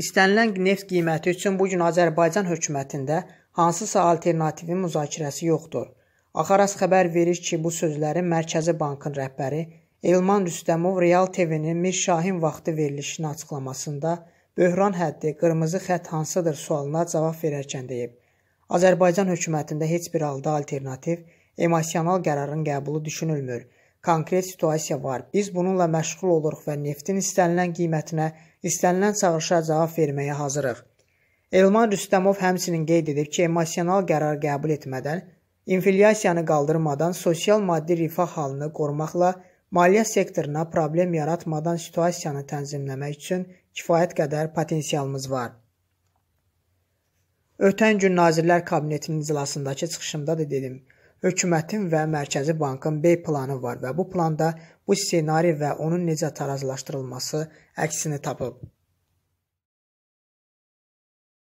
İstənilən neft qiyməti üçün bu gün Azərbaycan hökumətində hansısa alternativin müzakirəsi yoxdur. Axaras xəbər verir ki, bu sözləri Mərkəzi Bankın rəhbəri Elman Rüstəmov Real TV-nin Mir Şahin vaxtı verilişinin açıqlamasında böhran həddi, qırmızı xətt hansıdır sualına cavab verərkən deyib. Azərbaycan hökumətində heç bir halda alternativ, emosional qərarın qəbulu düşünülmür konkret situasiya var. Biz bununla məşğul oluruq və neftin istənilən qiymətinə, istənilən çağırışa cavab verməyə hazırıq. Elman Rüstəmov həmçinin qeyd edib ki, emosional qərar qəbul etmədən, inflyasiyanı qaldırmadan sosial maddi rifah halını qorumaqla maliyyə sektoruna problem yaratmadan situasiyanı tənzimləmək üçün kifayət qədər potensialımız var. Ötən gün Nazirlər Kabinetinin iclasındakı çıxışımda da dedim, Hökumətin və Mərkəzi Bankın B planı var və bu planda bu ssenari və onun necə tarazlaşdırılması əksini tapıb.